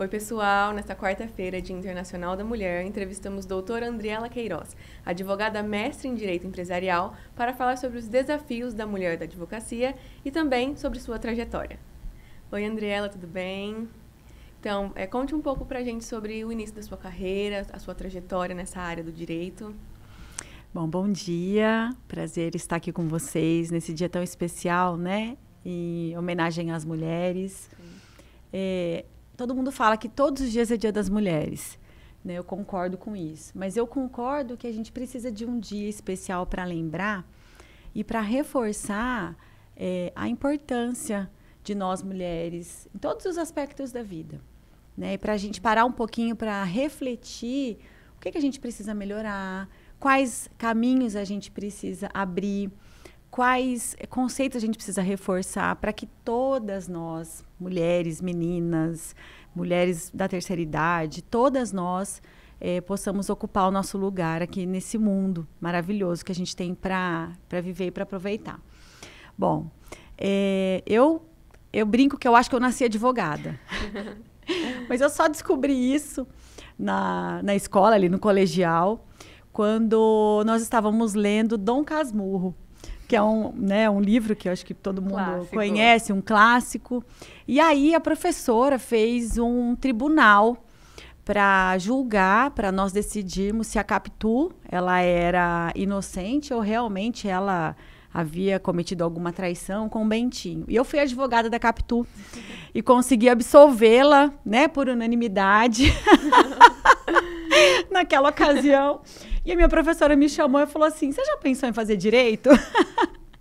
Oi, pessoal. Nesta quarta-feira, Dia Internacional da Mulher, entrevistamos doutora Andriela Queiroz, advogada mestre em Direito Empresarial, para falar sobre os desafios da mulher da advocacia e também sobre sua trajetória. Oi, Andriela, tudo bem? Então, é, conte um pouco para a gente sobre o início da sua carreira, a sua trajetória nessa área do direito. Bom, bom dia. Prazer estar aqui com vocês nesse dia tão especial, né? Em homenagem às mulheres. É, todo mundo fala que todos os dias é Dia das Mulheres. Né? Eu concordo com isso. Mas eu concordo que a gente precisa de um dia especial para lembrar e para reforçar é, a importância de nós mulheres em todos os aspectos da vida. Né? E para a gente parar um pouquinho para refletir o que, que a gente precisa melhorar, quais caminhos a gente precisa abrir quais conceitos a gente precisa reforçar para que todas nós, mulheres, meninas, mulheres da terceira idade, todas nós é, possamos ocupar o nosso lugar aqui nesse mundo maravilhoso que a gente tem para viver e para aproveitar. Bom, é, eu, eu brinco que eu acho que eu nasci advogada. Mas eu só descobri isso na, na escola, ali no colegial, quando nós estávamos lendo Dom Casmurro que é um, né, um livro que eu acho que todo mundo clássico. conhece, um clássico. E aí a professora fez um tribunal para julgar, para nós decidirmos se a Capitu ela era inocente ou realmente ela havia cometido alguma traição com o Bentinho. E eu fui advogada da Capitu e consegui absolvê-la, né, por unanimidade naquela ocasião. E a minha professora me chamou e falou assim: Você já pensou em fazer direito?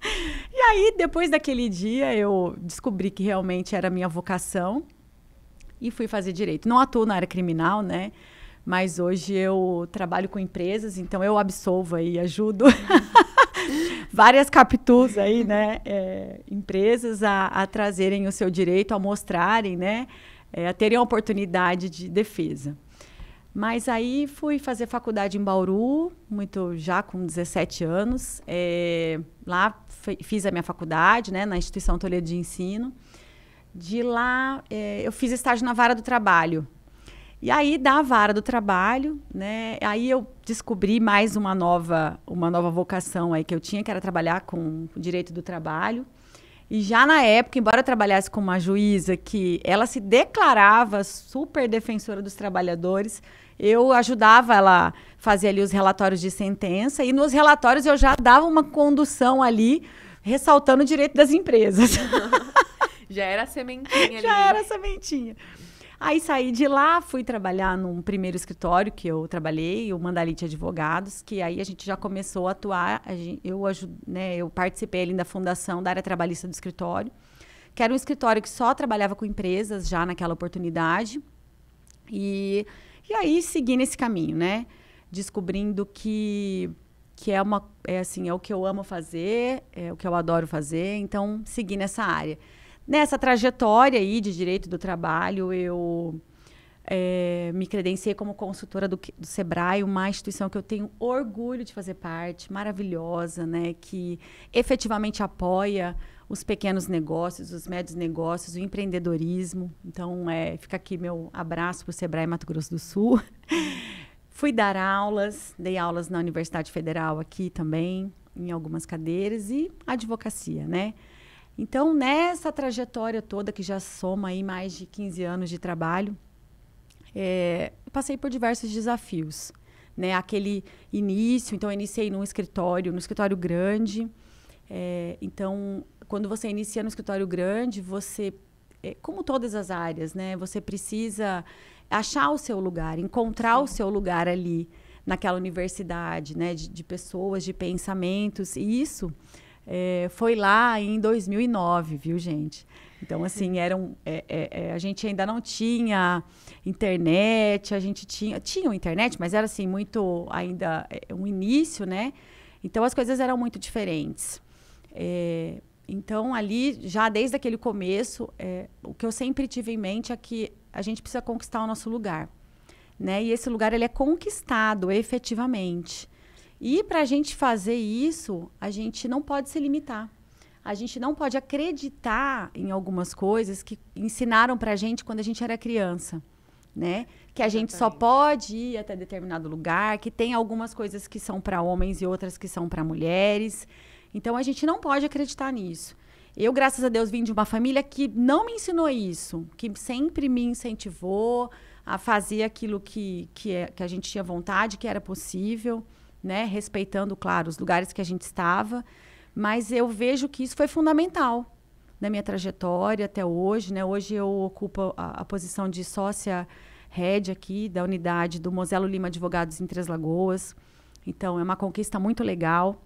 e aí, depois daquele dia, eu descobri que realmente era a minha vocação e fui fazer direito. Não atuo na área criminal, né? Mas hoje eu trabalho com empresas, então eu absolvo e ajudo várias captus aí, né? É, empresas a, a trazerem o seu direito, a mostrarem, né? É, a terem a oportunidade de defesa. Mas aí fui fazer faculdade em Bauru, muito já com 17 anos. É, lá fiz a minha faculdade, né, na Instituição Toledo de Ensino. De lá é, eu fiz estágio na Vara do Trabalho. E aí da Vara do Trabalho, né, aí eu descobri mais uma nova uma nova vocação aí que eu tinha, que era trabalhar com o direito do trabalho. E já na época, embora trabalhasse com uma juíza que ela se declarava super defensora dos trabalhadores, eu ajudava ela a fazer ali os relatórios de sentença e nos relatórios eu já dava uma condução ali ressaltando o direito das empresas. já era a sementinha ali. Já era a né? sementinha. Aí saí de lá, fui trabalhar num primeiro escritório que eu trabalhei, o Mandalite Advogados, que aí a gente já começou a atuar. A gente, eu, né, eu participei ali da fundação da área trabalhista do escritório, que era um escritório que só trabalhava com empresas já naquela oportunidade. E, e aí segui nesse caminho, né? Descobrindo que que é uma é assim é o que eu amo fazer é o que eu adoro fazer então seguir nessa área Nessa trajetória aí de direito do trabalho, eu é, me credenciei como consultora do, do, Sebrae, uma instituição que eu tenho orgulho de fazer parte, maravilhosa, né, que efetivamente apoia os pequenos negócios, os médios negócios, o empreendedorismo. Então, é, fica aqui meu abraço para o Sebrae Mato Grosso do Sul. Fui dar aulas, dei aulas na Universidade Federal aqui também, em algumas cadeiras, e advocacia, né? Então, nessa trajetória toda, que já soma aí mais de 15 anos de trabalho, é, passei por diversos desafios. Né? Aquele início, então, eu iniciei num escritório, num escritório grande. É, então, quando você inicia no escritório grande, você, é, como todas as áreas, né? você precisa achar o seu lugar, encontrar Sim. o seu lugar ali, naquela universidade, né? de, de pessoas, de pensamentos. E isso é, foi lá em 2009, viu, gente? Então, assim, era um, é, é, é, a gente ainda não tinha internet, a gente tinha. Tinha internet, mas era assim, muito ainda é, um início, né? Então as coisas eram muito diferentes. É, então, ali, já desde aquele começo, é, o que eu sempre tive em mente é que a gente precisa conquistar o nosso lugar. Né? E esse lugar ele é conquistado efetivamente. E para a gente fazer isso, a gente não pode se limitar. A gente não pode acreditar em algumas coisas que ensinaram para a gente quando a gente era criança. Né? Que a gente só pode ir até determinado lugar, que tem algumas coisas que são para homens e outras que são para mulheres. Então a gente não pode acreditar nisso. Eu, graças a Deus, vim de uma família que não me ensinou isso, que sempre me incentivou a fazer aquilo que, que, é, que a gente tinha vontade, que era possível né? Respeitando, claro, os lugares que a gente estava. Mas eu vejo que isso foi fundamental na minha trajetória até hoje, né? Hoje eu ocupo a, a posição de sócia head aqui da unidade do Mozelo Lima Advogados em Três Lagoas. Então, é uma conquista muito legal,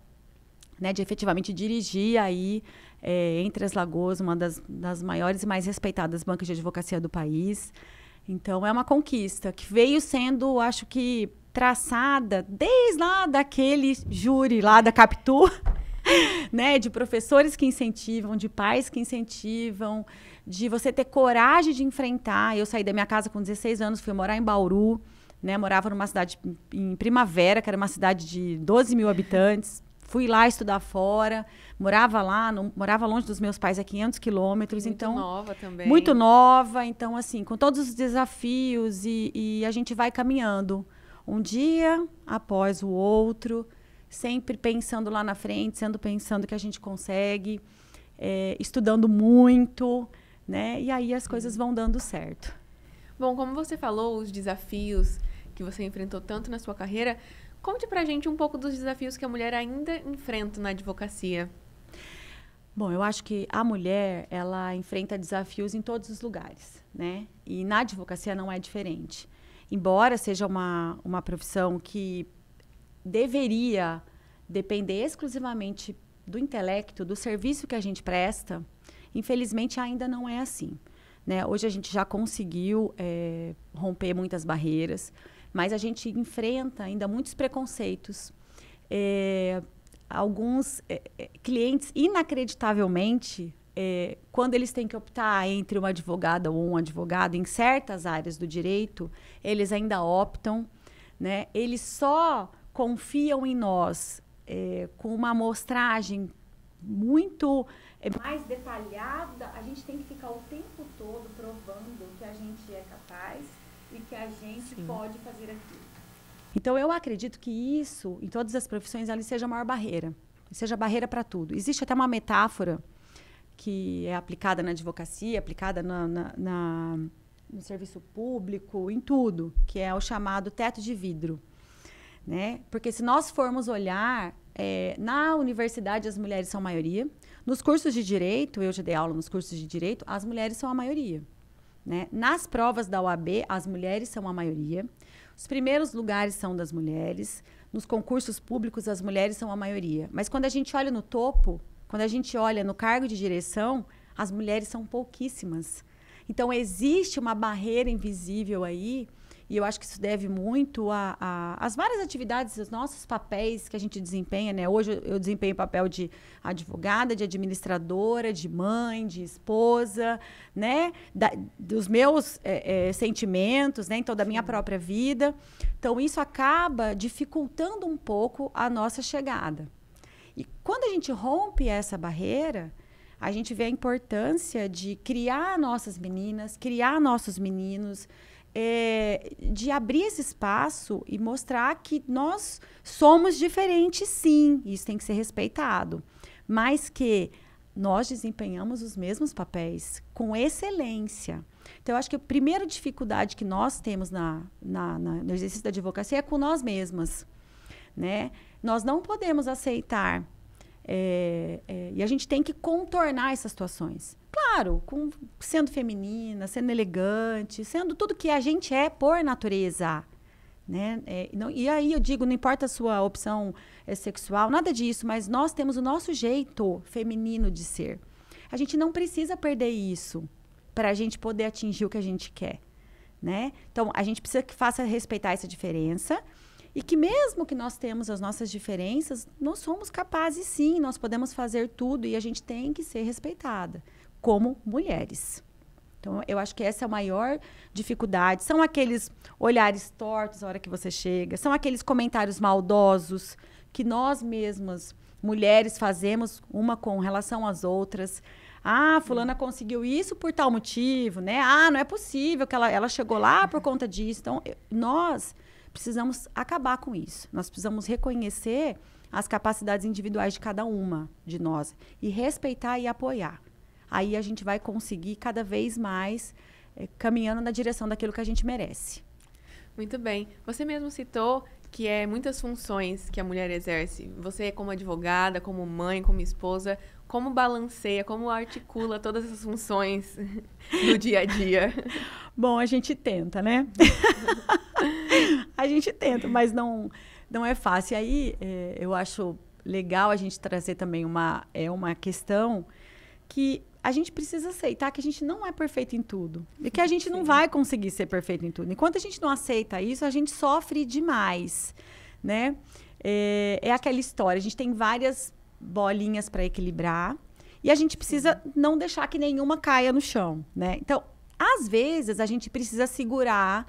né? De efetivamente dirigir aí é, em Três Lagoas, uma das, das maiores e mais respeitadas bancas de advocacia do país. Então, é uma conquista que veio sendo, acho que, traçada desde lá daquele júri lá da Captur, né, de professores que incentivam, de pais que incentivam, de você ter coragem de enfrentar. Eu saí da minha casa com 16 anos, fui morar em Bauru, né, morava numa cidade em Primavera, que era uma cidade de 12 mil habitantes. Fui lá estudar fora, morava lá, morava longe dos meus pais a 500 quilômetros. Muito então, nova também. Muito nova, então assim, com todos os desafios e, e a gente vai caminhando um dia após o outro, sempre pensando lá na frente, sendo pensando que a gente consegue, é, estudando muito, né? E aí as coisas vão dando certo. Bom, como você falou, os desafios que você enfrentou tanto na sua carreira, conte pra gente um pouco dos desafios que a mulher ainda enfrenta na advocacia. Bom, eu acho que a mulher, ela enfrenta desafios em todos os lugares, né? E na advocacia não é diferente embora seja uma, uma profissão que deveria depender exclusivamente do intelecto, do serviço que a gente presta, infelizmente ainda não é assim. Né? Hoje a gente já conseguiu é, romper muitas barreiras, mas a gente enfrenta ainda muitos preconceitos. É, alguns é, clientes, inacreditavelmente, é, quando eles têm que optar entre uma advogada ou um advogado em certas áreas do direito, eles ainda optam, né? Eles só confiam em nós é, com uma amostragem muito é, mais detalhada. A gente tem que ficar o tempo todo provando que a gente é capaz e que a gente Sim. pode fazer aquilo. Então eu acredito que isso, em todas as profissões, ali seja a maior barreira, seja barreira para tudo. Existe até uma metáfora que é aplicada na advocacia, aplicada na, na, na, no serviço público, em tudo, que é o chamado teto de vidro. Né? Porque se nós formos olhar, é, na universidade as mulheres são a maioria, nos cursos de direito, eu já dei aula nos cursos de direito, as mulheres são a maioria. Né? Nas provas da UAB, as mulheres são a maioria. Os primeiros lugares são das mulheres. Nos concursos públicos, as mulheres são a maioria. Mas quando a gente olha no topo, quando a gente olha no cargo de direção, as mulheres são pouquíssimas. Então, existe uma barreira invisível aí, e eu acho que isso deve muito às várias atividades, os nossos papéis que a gente desempenha, né? Hoje eu desempenho o papel de advogada, de administradora, de mãe, de esposa, né? Da, dos meus é, é, sentimentos, né? Então, da minha própria vida. Então, isso acaba dificultando um pouco a nossa chegada. E quando a gente rompe essa barreira, a gente vê a importância de criar nossas meninas, criar nossos meninos, é, de abrir esse espaço e mostrar que nós somos diferentes, sim, isso tem que ser respeitado, mas que nós desempenhamos os mesmos papéis com excelência. Então, eu acho que a primeira dificuldade que nós temos na, na, na no exercício da advocacia é com nós mesmas né? Nós não podemos aceitar é, é, e a gente tem que contornar essas situações. Claro, com, sendo feminina, sendo elegante, sendo tudo que a gente é por natureza. Né? É, não, e aí eu digo, não importa a sua opção é, sexual, nada disso, mas nós temos o nosso jeito feminino de ser. A gente não precisa perder isso para a gente poder atingir o que a gente quer. Né? Então, a gente precisa que faça respeitar essa diferença e que mesmo que nós temos as nossas diferenças, nós somos capazes sim, nós podemos fazer tudo e a gente tem que ser respeitada como mulheres. Então, eu acho que essa é a maior dificuldade. São aqueles olhares tortos na hora que você chega, são aqueles comentários maldosos que nós mesmas, mulheres, fazemos uma com relação às outras. Ah, fulana conseguiu isso por tal motivo, né? Ah, não é possível que ela, ela chegou lá por conta disso. Então, nós precisamos acabar com isso. Nós precisamos reconhecer as capacidades individuais de cada uma de nós e respeitar e apoiar. Aí a gente vai conseguir cada vez mais é, caminhando na direção daquilo que a gente merece. Muito bem. Você mesmo citou que é muitas funções que a mulher exerce. Você como advogada, como mãe, como esposa, como balanceia, como articula todas essas funções do dia a dia? Bom, a gente tenta, né? a gente tenta, mas não, não é fácil. E aí é, eu acho legal a gente trazer também uma, é, uma questão que a gente precisa aceitar que a gente não é perfeito em tudo. E que a gente não vai conseguir ser perfeito em tudo. Enquanto a gente não aceita isso, a gente sofre demais, né? É, é aquela história, a gente tem várias bolinhas para equilibrar. E a gente precisa não deixar que nenhuma caia no chão, né? Então, às vezes a gente precisa segurar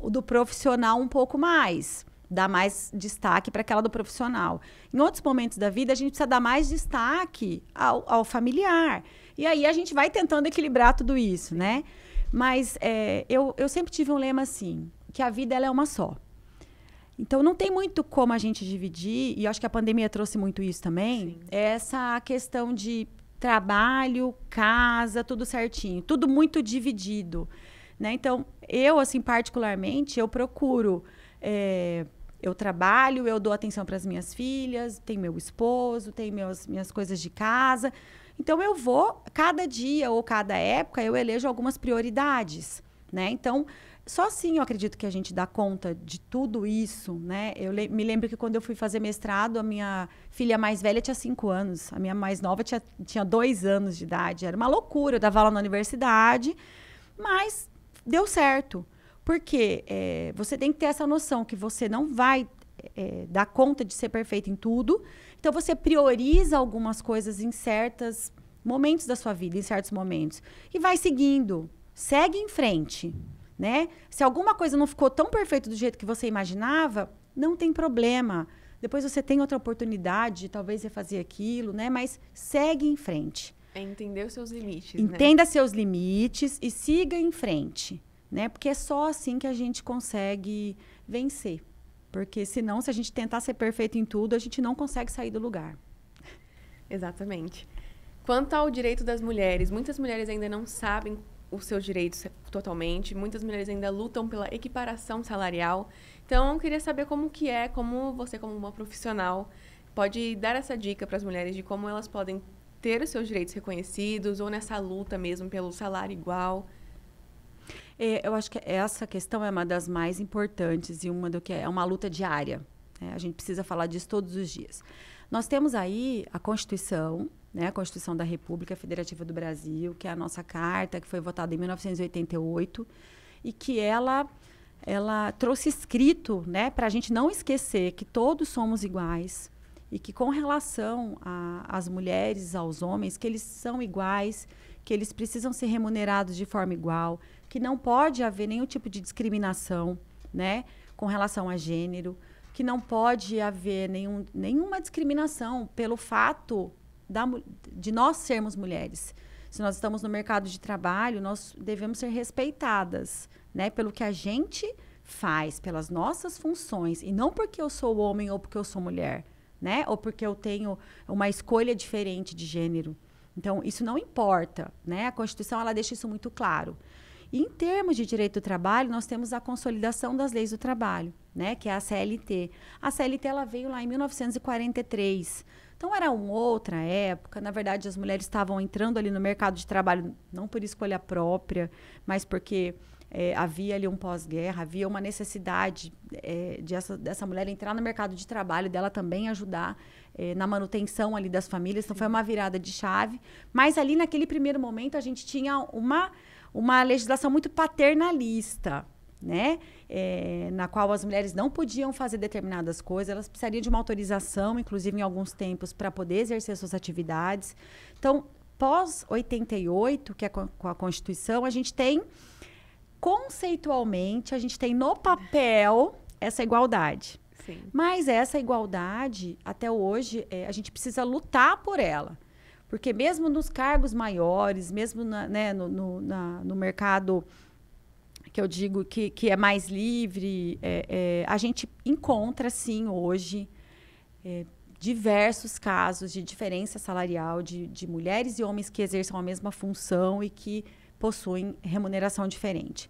o do profissional um pouco mais, dar mais destaque para aquela do profissional. Em outros momentos da vida a gente precisa dar mais destaque ao, ao familiar. E aí a gente vai tentando equilibrar tudo isso, né? Mas é, eu, eu sempre tive um lema assim, que a vida ela é uma só. Então não tem muito como a gente dividir, e acho que a pandemia trouxe muito isso também, Sim. essa questão de trabalho, casa, tudo certinho, tudo muito dividido. Né? Então, eu, assim, particularmente, eu procuro. É, eu trabalho, eu dou atenção para as minhas filhas, tem meu esposo, tem minhas coisas de casa. Então, eu vou, cada dia ou cada época, eu elejo algumas prioridades. Né? Então, só assim eu acredito que a gente dá conta de tudo isso, né? Eu le me lembro que quando eu fui fazer mestrado, a minha filha mais velha tinha cinco anos, a minha mais nova tinha, tinha dois anos de idade. Era uma loucura, eu dava aula na universidade, mas deu certo. Porque é, você tem que ter essa noção que você não vai é, dar conta de ser perfeito em tudo. Então você prioriza algumas coisas em certos momentos da sua vida, em certos momentos. E vai seguindo. Segue em frente né? Se alguma coisa não ficou tão perfeita do jeito que você imaginava, não tem problema. Depois você tem outra oportunidade, talvez refazer aquilo, né? Mas segue em frente. É entender os seus limites. Né? Entenda né? seus limites e siga em frente, né? Porque é só assim que a gente consegue vencer. Porque senão, se a gente tentar ser perfeito em tudo, a gente não consegue sair do lugar. Exatamente. Quanto ao direito das mulheres, muitas mulheres ainda não sabem os seus direitos totalmente. Muitas mulheres ainda lutam pela equiparação salarial. Então, eu queria saber como que é, como você, como uma profissional, pode dar essa dica para as mulheres de como elas podem ter os seus direitos reconhecidos ou nessa luta mesmo pelo salário igual. É, eu acho que essa questão é uma das mais importantes e uma do que é, é uma luta diária. Né? A gente precisa falar disso todos os dias. Nós temos aí a Constituição, né, a Constituição da República Federativa do Brasil, que é a nossa carta, que foi votada em 1988, e que ela ela trouxe escrito, né, para a gente não esquecer que todos somos iguais e que com relação às mulheres, aos homens, que eles são iguais, que eles precisam ser remunerados de forma igual, que não pode haver nenhum tipo de discriminação, né, com relação a gênero, que não pode haver nenhum, nenhuma discriminação pelo fato da, de nós sermos mulheres. Se nós estamos no mercado de trabalho, nós devemos ser respeitadas, né? Pelo que a gente faz, pelas nossas funções, e não porque eu sou homem ou porque eu sou mulher, né? Ou porque eu tenho uma escolha diferente de gênero. Então, isso não importa, né? A Constituição ela deixa isso muito claro. E em termos de direito do trabalho, nós temos a consolidação das leis do trabalho, né, que é a CLT. A CLT ela veio lá em 1943, então era uma outra época. Na verdade, as mulheres estavam entrando ali no mercado de trabalho, não por escolha própria, mas porque é, havia ali um pós-guerra, havia uma necessidade é, de essa, dessa mulher entrar no mercado de trabalho, dela também ajudar é, na manutenção ali das famílias. Então foi uma virada de chave. Mas ali naquele primeiro momento a gente tinha uma, uma legislação muito paternalista né? É, na qual as mulheres não podiam fazer determinadas coisas, elas precisariam de uma autorização, inclusive em alguns tempos, para poder exercer suas atividades. Então, pós 88, que é com a Constituição, a gente tem conceitualmente, a gente tem no papel essa igualdade. Sim. Mas essa igualdade, até hoje, é, a gente precisa lutar por ela. Porque mesmo nos cargos maiores, mesmo na, né, no, no, na, no mercado que eu digo que, que é mais livre, é, é, a gente encontra, sim, hoje, é, diversos casos de diferença salarial de, de mulheres e homens que exerçam a mesma função e que possuem remuneração diferente.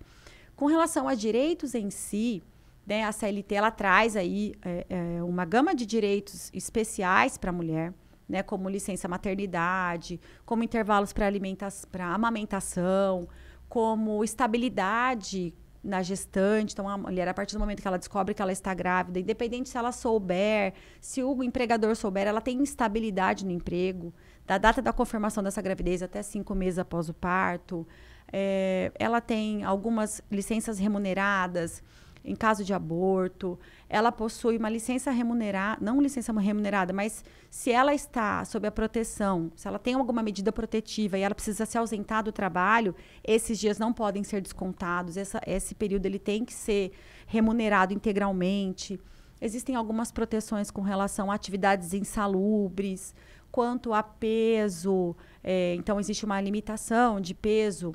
Com relação a direitos em si, né, a CLT ela traz aí é, é, uma gama de direitos especiais para a mulher, né, como licença maternidade, como intervalos para amamentação, como estabilidade na gestante. Então, a mulher, a partir do momento que ela descobre que ela está grávida, independente se ela souber, se o empregador souber, ela tem instabilidade no emprego. Da data da confirmação dessa gravidez até cinco meses após o parto. É, ela tem algumas licenças remuneradas em caso de aborto, ela possui uma licença remunerada, não licença remunerada, mas se ela está sob a proteção, se ela tem alguma medida protetiva e ela precisa se ausentar do trabalho, esses dias não podem ser descontados, essa, esse período ele tem que ser remunerado integralmente. Existem algumas proteções com relação a atividades insalubres, quanto a peso, é, então existe uma limitação de peso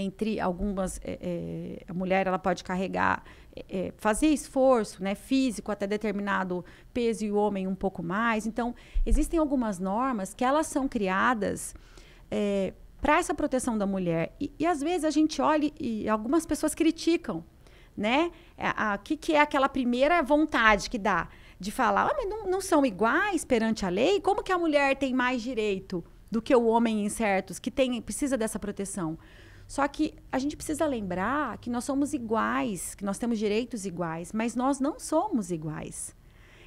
entre algumas é, é, a mulher ela pode carregar é, fazer esforço né físico até determinado peso e o homem um pouco mais então existem algumas normas que elas são criadas para essa proteção da mulher e, e, às vezes a gente olha e algumas pessoas criticam né a, é, a que que é aquela primeira vontade que dá de falar ah, mas não, não são iguais perante a lei como que a mulher tem mais direito do que o homem em certos que tem precisa dessa proteção só que a gente precisa lembrar que nós somos iguais, que nós temos direitos iguais, mas nós não somos iguais.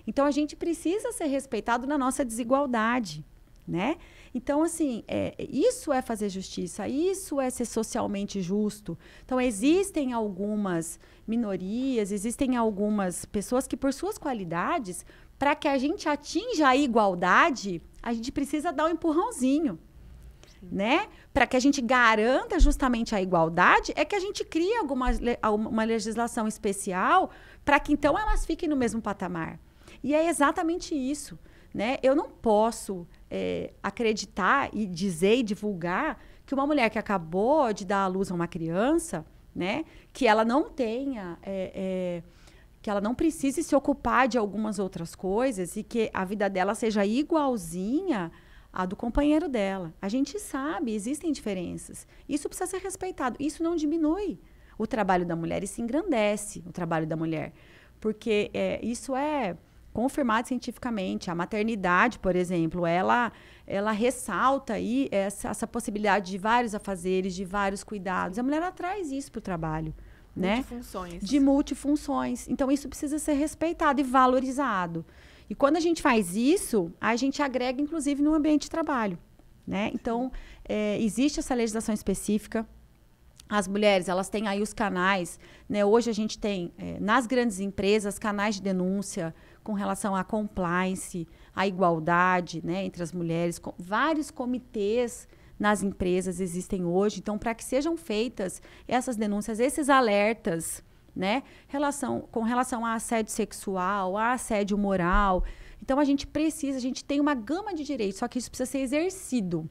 Então a gente precisa ser respeitado na nossa desigualdade, né? Então assim, é, isso é fazer justiça, isso é ser socialmente justo. Então existem algumas minorias, existem algumas pessoas que por suas qualidades, para que a gente atinja a igualdade, a gente precisa dar um empurrãozinho né? Para que a gente garanta justamente a igualdade, é que a gente cria alguma uma legislação especial para que então elas fiquem no mesmo patamar. E é exatamente isso, né? Eu não posso é, acreditar e dizer e divulgar que uma mulher que acabou de dar à luz a uma criança, né? Que ela não tenha é, é, que ela não precise se ocupar de algumas outras coisas e que a vida dela seja igualzinha a do companheiro dela. A gente sabe, existem diferenças. Isso precisa ser respeitado. Isso não diminui o trabalho da mulher e se engrandece o trabalho da mulher. Porque é, isso é confirmado cientificamente. A maternidade, por exemplo, ela, ela ressalta aí essa, essa possibilidade de vários afazeres, de vários cuidados. A mulher traz isso para o trabalho. Né? Multifunções. Né? De multifunções. Então, isso precisa ser respeitado e valorizado. E quando a gente faz isso, a gente agrega, inclusive, no ambiente de trabalho. Né? Então, é, existe essa legislação específica. As mulheres, elas têm aí os canais. Né? Hoje a gente tem, é, nas grandes empresas, canais de denúncia com relação à compliance, à igualdade né, entre as mulheres. Com, vários comitês nas empresas existem hoje. Então, para que sejam feitas essas denúncias, esses alertas, né? Relação, com relação a assédio sexual, a assédio moral. Então a gente precisa, a gente tem uma gama de direitos, só que isso precisa ser exercido.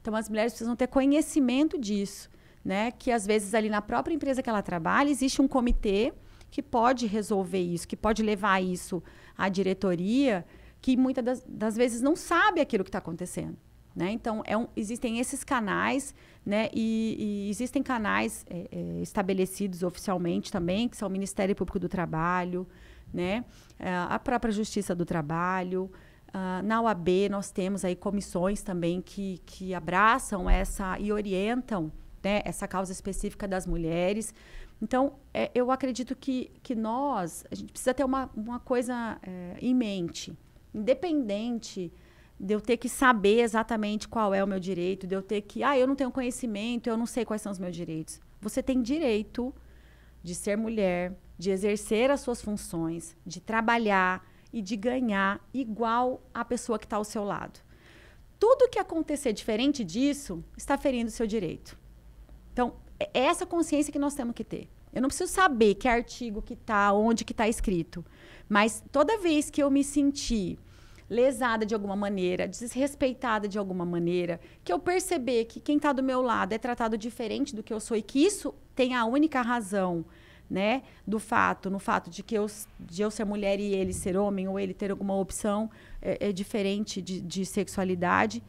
Então as mulheres precisam ter conhecimento disso, né? Que às vezes ali na própria empresa que ela trabalha existe um comitê que pode resolver isso, que pode levar isso à diretoria, que muitas das, das vezes não sabe aquilo que está acontecendo. Né? Então, é um, existem esses canais, né? e, e existem canais é, é, estabelecidos oficialmente também, que são o Ministério Público do Trabalho, né? É, a própria Justiça do Trabalho. Uh, na OAB, nós temos aí comissões também que, que abraçam essa e orientam né, essa causa específica das mulheres. Então, é, eu acredito que, que nós, a gente precisa ter uma, uma coisa é, em mente, independente de eu ter que saber exatamente qual é o meu direito, de eu ter que, ah, eu não tenho conhecimento, eu não sei quais são os meus direitos. Você tem direito de ser mulher, de exercer as suas funções, de trabalhar e de ganhar igual a pessoa que está ao seu lado. Tudo que acontecer diferente disso está ferindo o seu direito. Então, é, é essa consciência que nós temos que ter. Eu não preciso saber que artigo que está, onde que está escrito. Mas toda vez que eu me sentir lesada de alguma maneira, desrespeitada de alguma maneira, que eu perceber que quem está do meu lado é tratado diferente do que eu sou e que isso tem a única razão, né, do fato, no fato de que eu, de eu ser mulher e ele ser homem, ou ele ter alguma opção é, é diferente de, de sexualidade,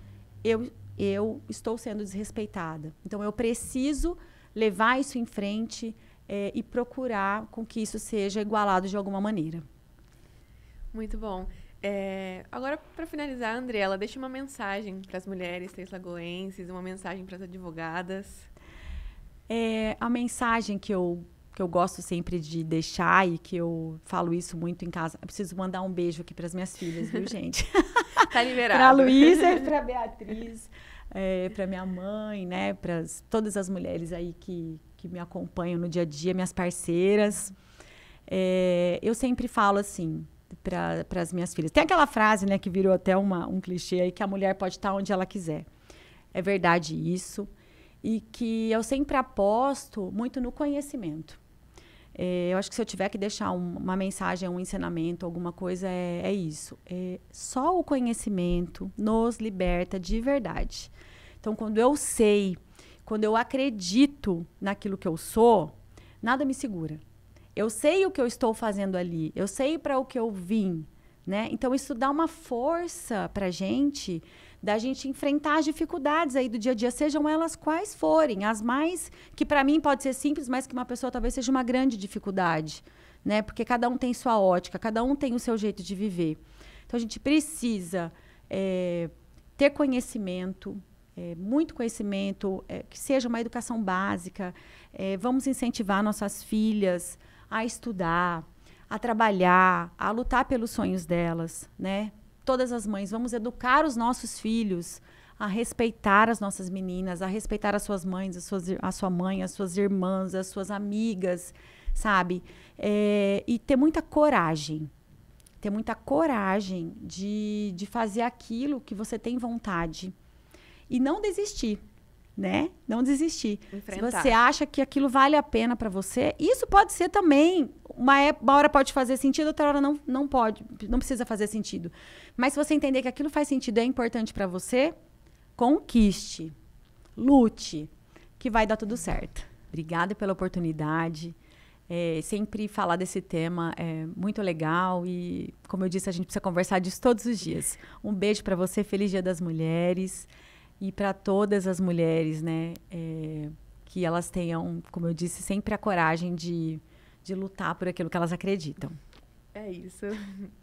eu, eu estou sendo desrespeitada. Então eu preciso levar isso em frente é, e procurar com que isso seja igualado de alguma maneira. Muito bom. É, agora, para finalizar, Andriela, deixa uma mensagem para as mulheres três-lagoenses, uma mensagem para as advogadas. É, a mensagem que eu, que eu gosto sempre de deixar e que eu falo isso muito em casa, eu preciso mandar um beijo aqui para as minhas filhas, viu, gente? tá liberado. para a Luísa e para a Beatriz, é, para minha mãe, né? Para todas as mulheres aí que, que me acompanham no dia a dia, minhas parceiras. É, eu sempre falo assim, para as minhas filhas. Tem aquela frase, né, que virou até uma, um clichê aí, que a mulher pode estar onde ela quiser. É verdade isso. E que eu sempre aposto muito no conhecimento. É, eu acho que se eu tiver que deixar um, uma mensagem, um ensinamento, alguma coisa, é, é isso. É, só o conhecimento nos liberta de verdade. Então, quando eu sei, quando eu acredito naquilo que eu sou, nada me segura. Eu sei o que eu estou fazendo ali, eu sei para o que eu vim, né? Então isso dá uma força para gente da gente enfrentar as dificuldades aí do dia a dia, sejam elas quais forem, as mais que para mim pode ser simples, mas que uma pessoa talvez seja uma grande dificuldade, né? Porque cada um tem sua ótica, cada um tem o seu jeito de viver. Então a gente precisa é, ter conhecimento, é, muito conhecimento, é, que seja uma educação básica. vamos incentivar nossas filhas a estudar, a trabalhar, a lutar pelos sonhos delas, né? Todas as mães, vamos educar os nossos filhos a respeitar as nossas meninas, a respeitar as suas mães, as suas, a sua mãe, as suas irmãs, as suas amigas, sabe? É, e ter muita coragem, ter muita coragem de, de fazer aquilo que você tem vontade e não desistir né? Não desistir. Enfrentar. Se você acha que aquilo vale a pena para você, isso pode ser também uma, é, uma hora pode fazer sentido, outra hora não, não pode, não precisa fazer sentido. Mas se você entender que aquilo faz sentido, é importante para você, conquiste, lute, que vai dar tudo certo. Obrigada pela oportunidade. É, sempre falar desse tema é muito legal e, como eu disse, a gente precisa conversar disso todos os dias. Um beijo para você, feliz Dia das Mulheres e para todas as mulheres, né? É, que elas tenham, como eu disse, sempre a coragem de, de lutar por aquilo que elas acreditam. É isso.